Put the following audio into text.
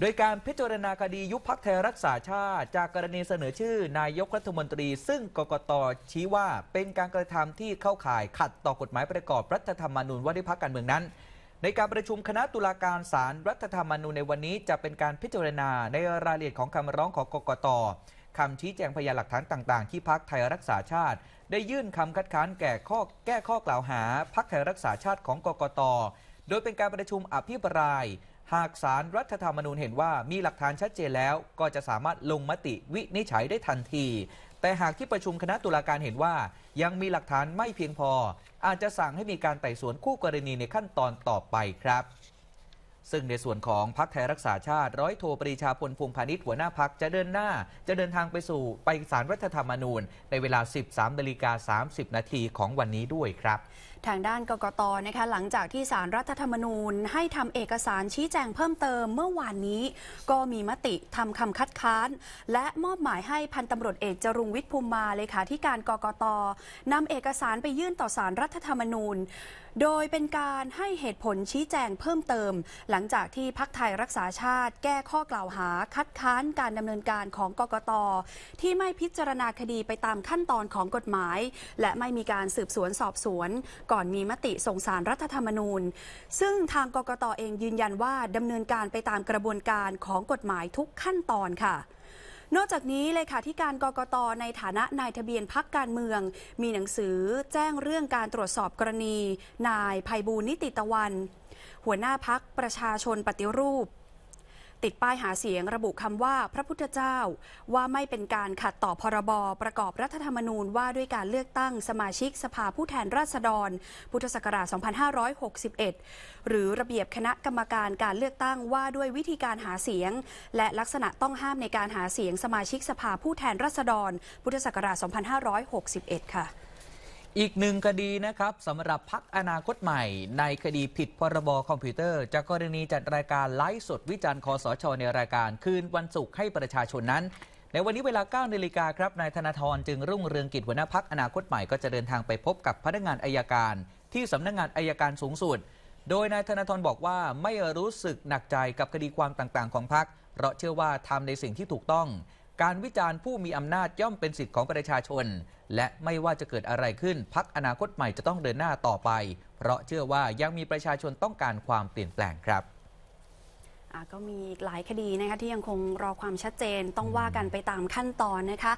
โดยการพิจารณาคดียุบพักไทยรักษาชาติ จากกรณีเสนอชื่อนายกรัฐมนตรีซึ่งกกต ชี้ว่าเป็นการกระทำที่เข้าข่ายขัดต่อกฎหมายประกอบรัฐธรรมนูญว่าด้วยพักการเมืองนั้น ในการประชุมคณะตุลาการศาลรรัฐธรรมนูญในวันนี้ จะเป็นการพิจารณาในรายละเอียดของคำร้องของกกตคำชี้แจงพยานหลักฐานต่าง ๆ ที่พักไทยรักษาชาติ ได้ยื่นคำคัดค้านแก่ข้อแก้ข้อกล่าวหาพักไทยรักษาชาติของกกต โดยเป็นการประชุมอภิปรายหากสารรัฐธรรมนูญเห็นว่ามีหลักฐานชัดเจนแล้วก็จะสามารถลงมติวินิจฉัยได้ทันที แต่หากที่ประชุมคณะตุลาการเห็นว่า ยังมีหลักฐานไม่เพียงพอ อาจจะสั่งให้มีการไต่สวนคู่กรณีในขั้นตอนต่อไปครับ ซึ่งในส่วนของพักไทยรักษาชาติร้อยโทปรีชาพลพงพาณิชย์หัวหน้าพักจะเดินหน้า จะเดินทางไปสู่ไปสารรัฐธรรมนูญ ในเวลา13นาฬิกา30นาทีของวันนี้ด้วยครับทางด้านกกตนะคะหลังจากที่สารรัฐธรรมนูญให้ทำเอกสารชี้แจงเพิ่มเติมเมื่อวานนี้ ก็มีมติทำคำคัดค้าน และมอบหมายให้พันตำรวจเอกจรุงวิทย์ภูมิมาเลขาธิการกกตนำเอกสารไปยื่นต่อสารรัฐธรรมนูญ โดยเป็นการให้เหตุผลชี้แจงเพิ่มเติม หลังจากที่พักไทยรักษาชาติแก้ข้อกล่าวหาคัดค้านการดำเนินการของกกตที่ไม่พิจารณาคดีไปตามขั้นตอนของกฎหมาย และไม่มีการสืบสวนสอบสวนกก่อนมีมติส่งสารรัฐธรรมนูญ ซึ่งทางกกตอเองยืนยันว่าดำเนินการไปตามกระบวนการของกฎหมายทุกขั้นตอนค่ะ นอกจากนี้เลยค่ะที่การกกต ในฐานะนายทะเบียนพักการเมือง มีหนังสือแจ้งเรื่องการตรวจสอบกรณี นายภัยบูลนิติตะวัน หัวหน้าพักประชาชนปฏิรูปติดป้ายหาเสียงระบุคำว่าพระพุทธเจ้า ว่าไม่เป็นการขัดต่อพรบรประกอบรัฐธรรมนูญว่าด้วยการเลือกตั้งสมาชิกสภาผู้แทนราษฎรพุทธศักราช 2561 หรือระเบียบคณะกรรมการการเลือกตั้งว่าด้วยวิธีการหาเสียง และลักษณะต้องห้ามในการหาเสียงสมาชิกสภาผู้แทนราษฎรพุทธศักราช 2561 ค่ะอีกหนึ่งคดีนะครับสำหรับพักอนาคตใหม่ในคดีผิดพรบคอมพิวเตอร์จากกรณีจัดรายการไลฟ์สดวิจารณ์คอสช ในรายการคืนวันศุกร์ให้ประชาชนนั้น ในวันนี้เวลา9นาฬิกาครับนายธนาธรจึงรุ่งเรืองกิจหัวหน้าพักอนาคตใหม่ ก็จะเดินทางไปพบกับพนักงานอายการที่สำนักงงานอายการสูงสุด โดยนายธนาธรบอกว่าไม่รู้สึกหนักใจกับคดีความต่างๆ ของพักเพราะเชื่อว่าทำในสิ่งที่ถูกต้อง การวิจารณ์ผู้มีอำนาจย่อมเป็นสิทธิ์ของประชาชนและไม่ว่าจะเกิดอะไรขึ้นพักอนาคตใหม่จะต้องเดินหน้าต่อไป เพราะเชื่อว่ายังมีประชาชนต้องการความเปลี่ยนแปลงครับ ก็มีหลายคดีนะคะที่ยังคงรอความชัดเจนต้องว่ากันไปตามขั้นตอนนะคะ